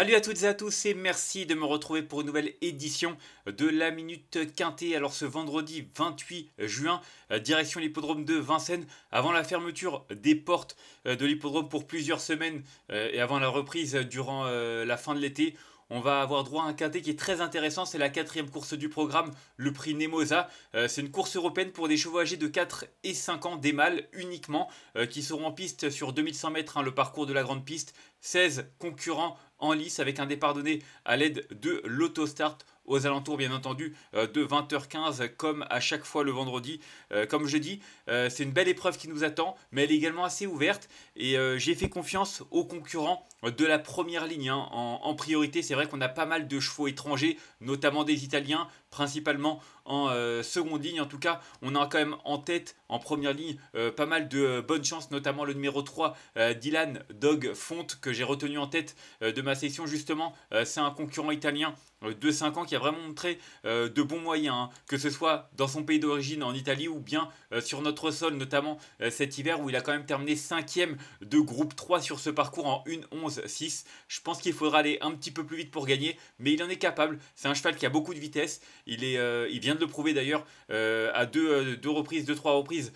Salut à toutes et à tous et merci de me retrouver pour une nouvelle édition de la Minute Quintée. Alors ce vendredi 28 juin, euh, direction l'hippodrome de Vincennes, avant la fermeture des portes euh, de l'hippodrome pour plusieurs semaines euh, et avant la reprise durant la fin de l'été, on va avoir droit à un quintet qui est très intéressant. C'est la quatrième course du programme, le prix Nemoza. Euh, c'est une course européenne pour des chevaux âgés de 4 et 5 ans, des mâles uniquement, euh, qui seront en piste sur 2100 mètres, hein, le parcours de la grande piste. 16 concurrents en lice avec un départ donné à l'aide de l'autostart aux alentours bien entendu euh, de 20h15 comme à chaque fois le vendredi. comme je dis, c'est une belle épreuve qui nous attend, mais elle est également assez ouverte et j'ai fait confiance aux concurrents de la première ligne hein, en, priorité. C'est vrai qu'on a pas mal de chevaux étrangers, notamment des Italiens, principalement en euh, seconde ligne. En tout cas, on a quand même en tête, en première ligne, euh, pas mal de euh, bonnes chances, notamment le numéro 3, Dylan Dog Fonte, que j'ai retenu en tête de ma session. Justement, c'est un concurrent italien de 5 ans qui a vraiment montré de bons moyens, hein, que ce soit dans son pays d'origine en Italie ou bien sur notre sol, notamment cet hiver où il a quand même terminé 5ème de groupe 3 sur ce parcours en 1 11 6. Je pense qu'il faudra aller un petit peu plus vite pour gagner, mais il en est capable. C'est un cheval qui a beaucoup de vitesse. Il, euh, vient de le prouver d'ailleurs euh, à deux, euh, deux, reprises, deux, trois reprises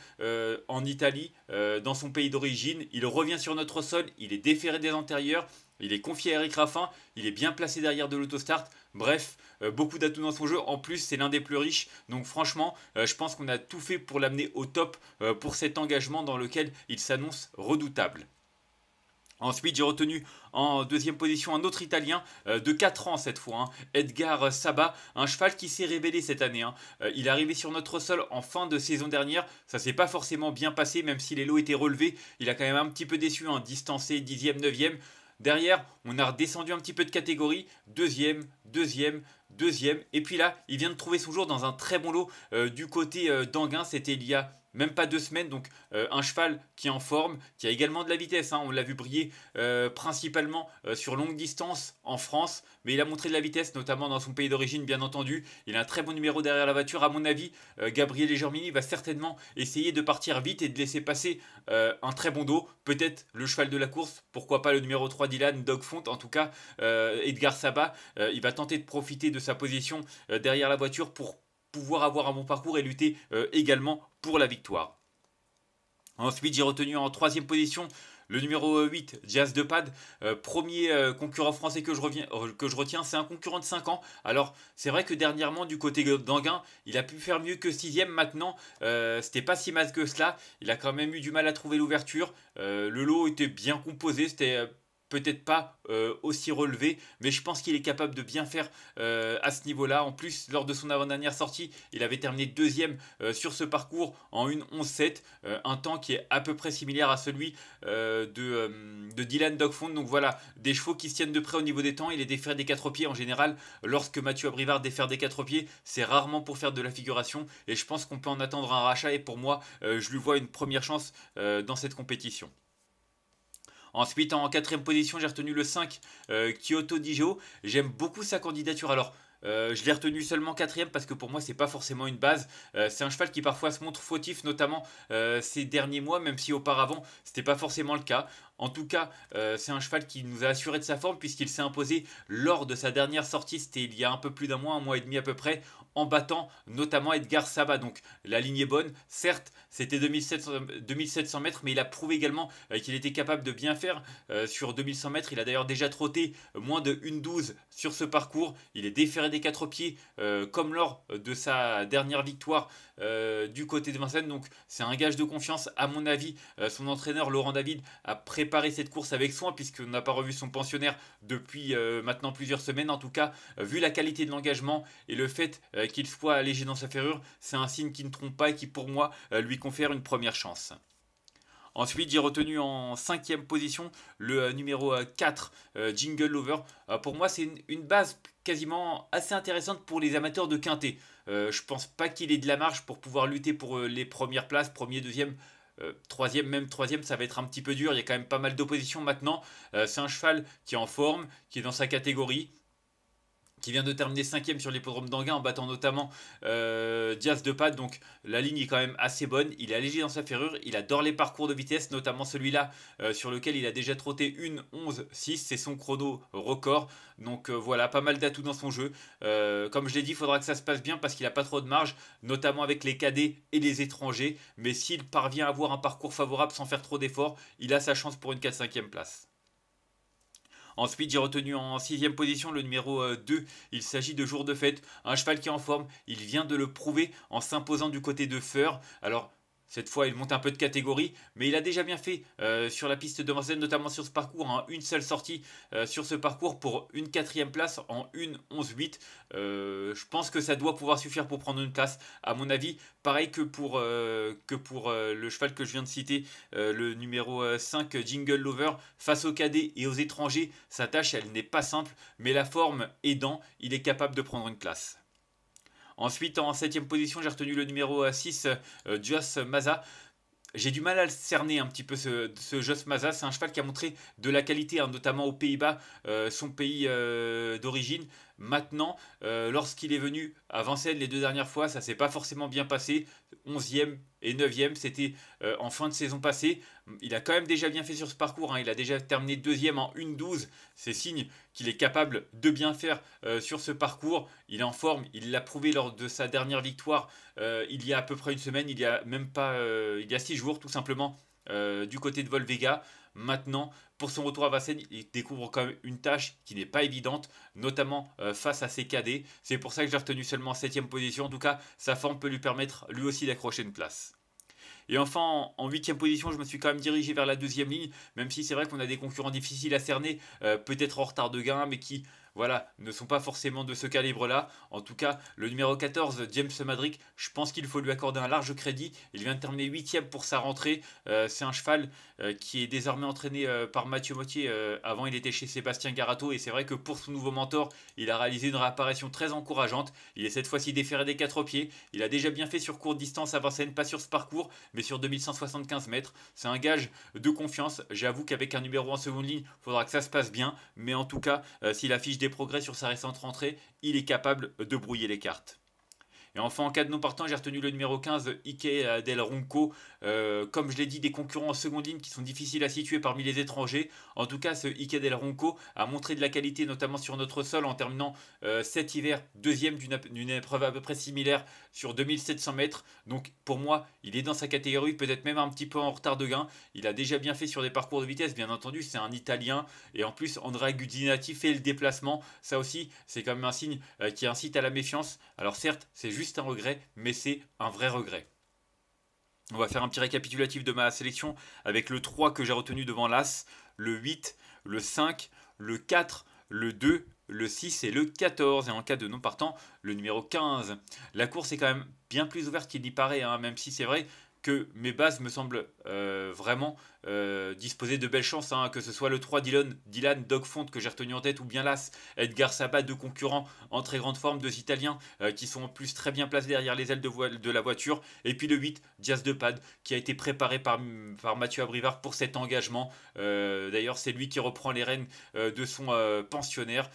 en Italie, dans son pays d'origine. Il revient sur notre sol, il est déféré des antérieurs. Il est confié à Eric Raffin, il est bien placé derrière de l'autostart. Bref, beaucoup d'atouts dans son jeu. En plus, c'est l'un des plus riches. Donc franchement, je pense qu'on a tout fait pour l'amener au top pour cet engagement dans lequel il s'annonce redoutable. Ensuite, j'ai retenu en deuxième position un autre Italien euh, de 4 ans cette fois, hein, Edgar Saba, un cheval qui s'est révélé cette année. Hein. Euh, il est arrivé sur notre sol en fin de saison dernière, ça s'est pas forcément bien passé, même si les lots étaient relevés, il a quand même un petit peu déçu, en hein, distancé 10e, 9e. Derrière, on a redescendu un petit peu de catégorie, deuxième, deuxième, deuxième, et puis là, il vient de trouver son jour dans un très bon lot euh, du côté d'Anguin, c'était il y a même pas deux semaines. Donc euh, un cheval qui est en forme, qui a également de la vitesse. Hein. on l'a vu briller euh, principalement euh, sur longue distance en France, mais il a montré de la vitesse, notamment dans son pays d'origine, bien entendu. Il a un très bon numéro derrière la voiture. À mon avis, Gabriel Germini va certainement essayer de partir vite et de laisser passer un très bon dos. Peut-être le cheval de la course, pourquoi pas le numéro 3 Dylan, Dog En tout cas, Edgar Sabat, il va tenter de profiter de sa position derrière la voiture pour pouvoir avoir un bon parcours et lutter euh, également pour la victoire. Ensuite, j'ai retenu en troisième position le numéro 8, euh, Jazz de Pad, euh, premier concurrent français que je, reviens, que je retiens, c'est un concurrent de 5 ans. Alors, c'est vrai que dernièrement, du côté d'Anguin, il a pu faire mieux que 6ème. Maintenant, c'était pas si mal que cela. Il a quand même eu du mal à trouver l'ouverture. le lot était bien composé, c'était peut-être pas euh, aussi relevé, mais je pense qu'il est capable de bien faire euh, à ce niveau-là. En plus, lors de son avant-dernière sortie, il avait terminé deuxième euh, sur ce parcours en une 11-7, un temps qui est à peu près similaire à celui de, Dylan Dogfond. Donc voilà, des chevaux qui se tiennent de près au niveau des temps. Il est défaire des quatre pieds en général. Lorsque Mathieu Abrivard défère des quatre pieds, c'est rarement pour faire de la figuration, et je pense qu'on peut en attendre un rachat. Et pour moi, je lui vois une première chance dans cette compétition. Ensuite, en quatrième position, j'ai retenu le 5, euh, Kyoto Dijo. J'aime beaucoup sa candidature. Alors, euh, je l'ai retenu seulement quatrième parce que pour moi c'est pas forcément une base. Euh, c'est un cheval qui parfois se montre fautif, notamment ces derniers mois, même si auparavant c'était pas forcément le cas. En tout cas, c'est un cheval qui nous a assuré de sa forme puisqu'il s'est imposé lors de sa dernière sortie, c'était il y a un peu plus d'un mois, un mois et demi à peu près, en battant notamment Edgar Saba, Donc la ligne est bonne, certes c'était 2700, mètres, mais il a prouvé également euh, qu'il était capable de bien faire euh, sur 2100 mètres. Il a d'ailleurs déjà trotté euh, moins de 1-12 sur ce parcours. Il est déféré des quatre pieds comme lors de sa dernière victoire du côté de Vincennes. Donc c'est un gage de confiance à mon avis. son entraîneur Laurent David a préparé cette course avec soin puisqu'on n'a pas revu son pensionnaire depuis maintenant plusieurs semaines. En tout cas, vu la qualité de l'engagement et le fait euh, qu'il soit allégé dans sa ferrure, c'est un signe qui ne trompe pas et qui pour moi euh, lui confère une première chance. Ensuite, j'ai retenu en cinquième position le euh, numéro 4, Jingle Lover. pour moi, c'est une, base quasiment assez intéressante pour les amateurs de quintet. je pense pas qu'il ait de la marge pour pouvoir lutter pour les premières places, premier, deuxième, troisième, même troisième, ça va être un petit peu dur. Il y a quand même pas mal d'opposition maintenant. c'est un cheval qui est en forme, qui est dans sa catégorie qui vient de terminer 5 cinquième sur l'hippodrome d'Anguin en battant notamment euh, Diaz de Pad. Donc la ligne est quand même assez bonne. Il est allégé dans sa ferrure. Il adore les parcours de vitesse, notamment celui-là euh, sur lequel il a déjà trotté une 11 6 C'est son chrono record. Donc euh, voilà, pas mal d'atouts dans son jeu. comme je l'ai dit, il faudra que ça se passe bien parce qu'il n'a pas trop de marge, notamment avec les cadets et les étrangers. Mais s'il parvient à avoir un parcours favorable sans faire trop d'efforts, il a sa chance pour une 4-5e place. Ensuite, j'ai retenu en sixième position le numéro 2. Euh, Il s'agit de Jour de Fête, un cheval qui est en forme. Il vient de le prouver en s'imposant du côté de Feur. Alors, cette fois, il monte un peu de catégorie, mais il a déjà bien fait euh, sur la piste de Marseille, notamment sur ce parcours. Hein. une seule sortie euh, sur ce parcours pour une quatrième place en une 11 8 euh, je pense que ça doit pouvoir suffire pour prendre une place, à mon avis. Pareil que pour, que pour le cheval que je viens de citer, le numéro 5, Jingle Lover. Face aux cadets et aux étrangers, sa tâche, elle n'est pas simple, mais la forme aidant, il est capable de prendre une place. Ensuite, en 7 position, j'ai retenu le numéro 6, euh, euh, Joss Maza. J'ai du mal à cerner un petit peu ce, ce Joss Maza. C'est un cheval qui a montré de la qualité, hein, notamment aux Pays-Bas, euh, son pays d'origine maintenant. Euh, lorsqu'il est venu à Vincennes les deux dernières fois, ça s'est pas forcément bien passé. 11e et 9e, c'était euh, en fin de saison passée. Il a quand même déjà bien fait sur ce parcours. Hein. Il a déjà terminé deuxième en 1-12. C'est signe qu'il est capable de bien faire euh, sur ce parcours. Il est en forme. Il l'a prouvé lors de sa dernière victoire il y a à peu près une semaine. Il y a même pas, il y a six jours tout simplement. du côté de Volvega, maintenant. Pour son retour à Vincennes, il découvre quand même une tâche qui n'est pas évidente, notamment euh, face à ses cadets. C'est pour ça que j'ai retenu seulement 7 position. En tout cas, sa forme peut lui permettre lui aussi d'accrocher une place. Et enfin, en huitième position, je me suis quand même dirigé vers la deuxième ligne, même si c'est vrai qu'on a des concurrents difficiles à cerner, euh, peut-être en retard de gain, mais qui voilà, ne sont pas forcément de ce calibre-là. En tout cas, le numéro 14, James Madrick, je pense qu'il faut lui accorder un large crédit. Il vient de terminer 8 pour sa rentrée. Euh, c'est un cheval euh, qui est désormais entraîné euh, par Mathieu Mottier. avant, il était chez Sébastien Garato et c'est vrai que pour son nouveau mentor, il a réalisé une réapparition très encourageante. Il est cette fois-ci déféré des quatre pieds. Il a déjà bien fait sur courte distance à Vincennes, pas sur ce parcours, mais sur 2175 mètres. C'est un gage de confiance. J'avoue qu'avec un numéro en seconde ligne, il faudra que ça se passe bien. Mais en tout cas, s'il affiche des progrès sur sa récente rentrée, il est capable de brouiller les cartes. Et enfin, en cas de non partant, j'ai retenu le numéro 15, Ike Del Ronco. Euh, comme je l'ai dit, des concurrents en seconde ligne qui sont difficiles à situer parmi les étrangers. En tout cas, ce Ike Del Ronco a montré de la qualité, notamment sur notre sol, en terminant cet euh, hiver deuxième d'une épreuve à peu près similaire sur 2700 mètres. Donc pour moi, il est dans sa catégorie, peut-être même un petit peu en retard de gain. Il a déjà bien fait sur des parcours de vitesse, bien entendu, c'est un Italien. Et en plus, Andrea Gudinati fait le déplacement. Ça aussi, c'est quand même un signe euh, qui incite à la méfiance. Alors certes, c'est juste un regret, mais c'est un vrai regret. On va faire un petit récapitulatif de ma sélection avec le 3 que j'ai retenu devant l'As, le 8, le 5, le 4, le 2, le 6 et le 14. Et en cas de non partant, le numéro 15. La course est quand même bien plus ouverte qu'il n'y paraît, hein, même si c'est vrai que mes bases me semblent euh, vraiment euh, disposer de belles chances, hein, que ce soit le 3 Dylan, Dylan que j'ai retenu en tête, ou bien l'As, Edgar Sabat, deux concurrents en très grande forme, deux Italiens euh, qui sont en plus très bien placés derrière les ailes de, la voiture, et puis le 8, Diaz de Pad, qui a été préparé par, par Mathieu Abrivard pour cet engagement. D'ailleurs, c'est lui qui reprend les rênes de son pensionnaire.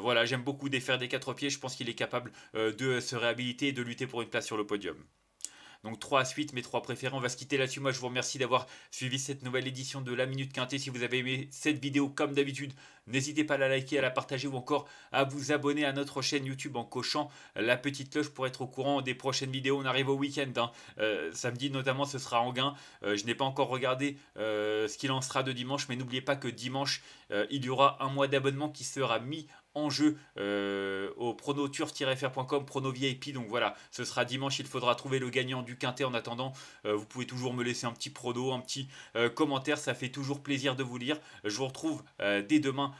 voilà, j'aime beaucoup défaire des quatre pieds, je pense qu'il est capable de se réhabiliter et de lutter pour une place sur le podium. Donc 3 à suite, mes trois préférés. On va se quitter là-dessus. Moi, je vous remercie d'avoir suivi cette nouvelle édition de La Minute Quintée. Si vous avez aimé cette vidéo, comme d'habitude, n'hésitez pas à la liker, à la partager ou encore à vous abonner à notre chaîne YouTube en cochant la petite cloche pour être au courant des prochaines vidéos. On arrive au week-end. Hein. Euh, samedi, notamment, ce sera en gain. Euh, je n'ai pas encore regardé euh, ce qu'il en sera de dimanche, mais n'oubliez pas que dimanche, il y aura un mois d'abonnement qui sera mis en jeu euh, au pronoturf-fr.com, prono Donc voilà, ce sera dimanche, il faudra trouver le gagnant du quintet. En attendant, euh, vous pouvez toujours me laisser un petit prono, un petit euh, commentaire, ça fait toujours plaisir de vous lire. Je vous retrouve dès demain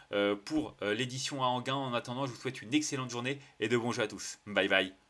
pour l'édition à Anguin. En attendant, je vous souhaite une excellente journée et de bons jeux à tous. Bye bye.